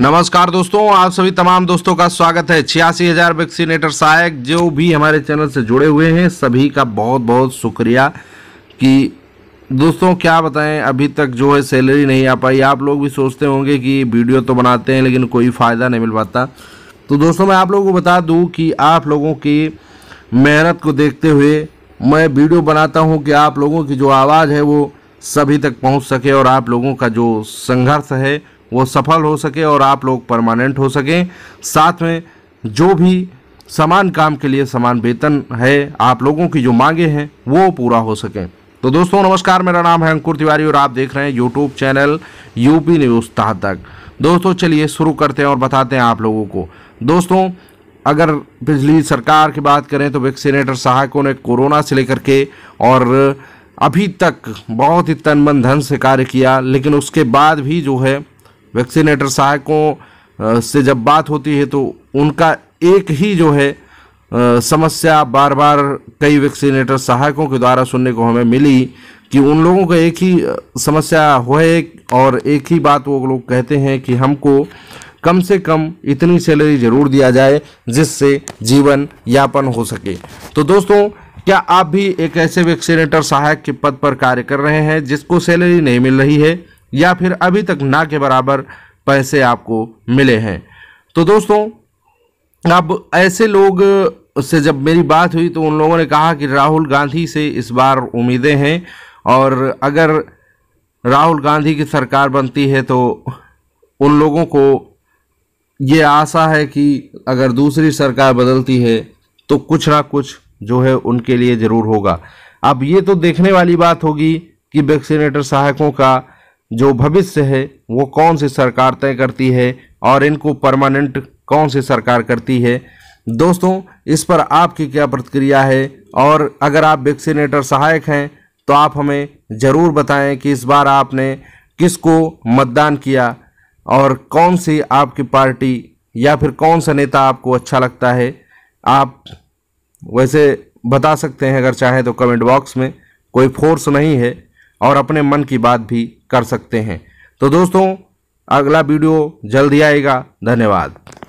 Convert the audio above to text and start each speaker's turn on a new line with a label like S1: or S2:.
S1: नमस्कार दोस्तों आप सभी तमाम दोस्तों का स्वागत है छियासी हज़ार वैक्सीनेटर सहायक जो भी हमारे चैनल से जुड़े हुए हैं सभी का बहुत बहुत शुक्रिया कि दोस्तों क्या बताएं अभी तक जो है सैलरी नहीं आ पाई आप लोग भी सोचते होंगे कि वीडियो तो बनाते हैं लेकिन कोई फ़ायदा नहीं मिल पाता तो दोस्तों मैं आप लोगों को बता दूँ कि आप लोगों की मेहनत को देखते हुए मैं वीडियो बनाता हूँ कि आप लोगों की जो आवाज़ है वो सभी तक पहुँच सके और आप लोगों का जो संघर्ष है वो सफल हो सके और आप लोग परमानेंट हो सकें साथ में जो भी समान काम के लिए समान वेतन है आप लोगों की जो मांगे हैं वो पूरा हो सकें तो दोस्तों नमस्कार मेरा नाम है अंकुर तिवारी और आप देख रहे हैं यूट्यूब चैनल यूपी न्यूज़ तक दोस्तों चलिए शुरू करते हैं और बताते हैं आप लोगों को दोस्तों अगर पिछली सरकार की बात करें तो वैक्सीनेटर सहायकों ने कोरोना से लेकर के और अभी तक बहुत ही तन मन धन से कार्य किया लेकिन उसके बाद भी जो है वैक्सीनेटर सहायकों से जब बात होती है तो उनका एक ही जो है समस्या बार बार कई वैक्सीनेटर सहायकों के द्वारा सुनने को हमें मिली कि उन लोगों का एक ही समस्या हो और एक ही बात वो लोग कहते हैं कि हमको कम से कम इतनी सैलरी ज़रूर दिया जाए जिससे जीवन यापन हो सके तो दोस्तों क्या आप भी एक ऐसे वैक्सीनेटर सहायक के पद पर कार्य कर रहे हैं जिसको सैलरी नहीं मिल रही है या फिर अभी तक ना के बराबर पैसे आपको मिले हैं तो दोस्तों अब ऐसे लोग से जब मेरी बात हुई तो उन लोगों ने कहा कि राहुल गांधी से इस बार उम्मीदें हैं और अगर राहुल गांधी की सरकार बनती है तो उन लोगों को ये आशा है कि अगर दूसरी सरकार बदलती है तो कुछ ना कुछ जो है उनके लिए ज़रूर होगा अब ये तो देखने वाली बात होगी कि वैक्सीनेटर सहायकों का जो भविष्य है वो कौन सी सरकार तय करती है और इनको परमानेंट कौन सी सरकार करती है दोस्तों इस पर आपकी क्या प्रतिक्रिया है और अगर आप वैक्सीनेटर सहायक हैं तो आप हमें ज़रूर बताएं कि इस बार आपने किसको मतदान किया और कौन सी आपकी पार्टी या फिर कौन सा नेता आपको अच्छा लगता है आप वैसे बता सकते हैं अगर चाहें तो कमेंट बॉक्स में कोई फोर्स नहीं है और अपने मन की बात भी कर सकते हैं तो दोस्तों अगला वीडियो जल्दी आएगा धन्यवाद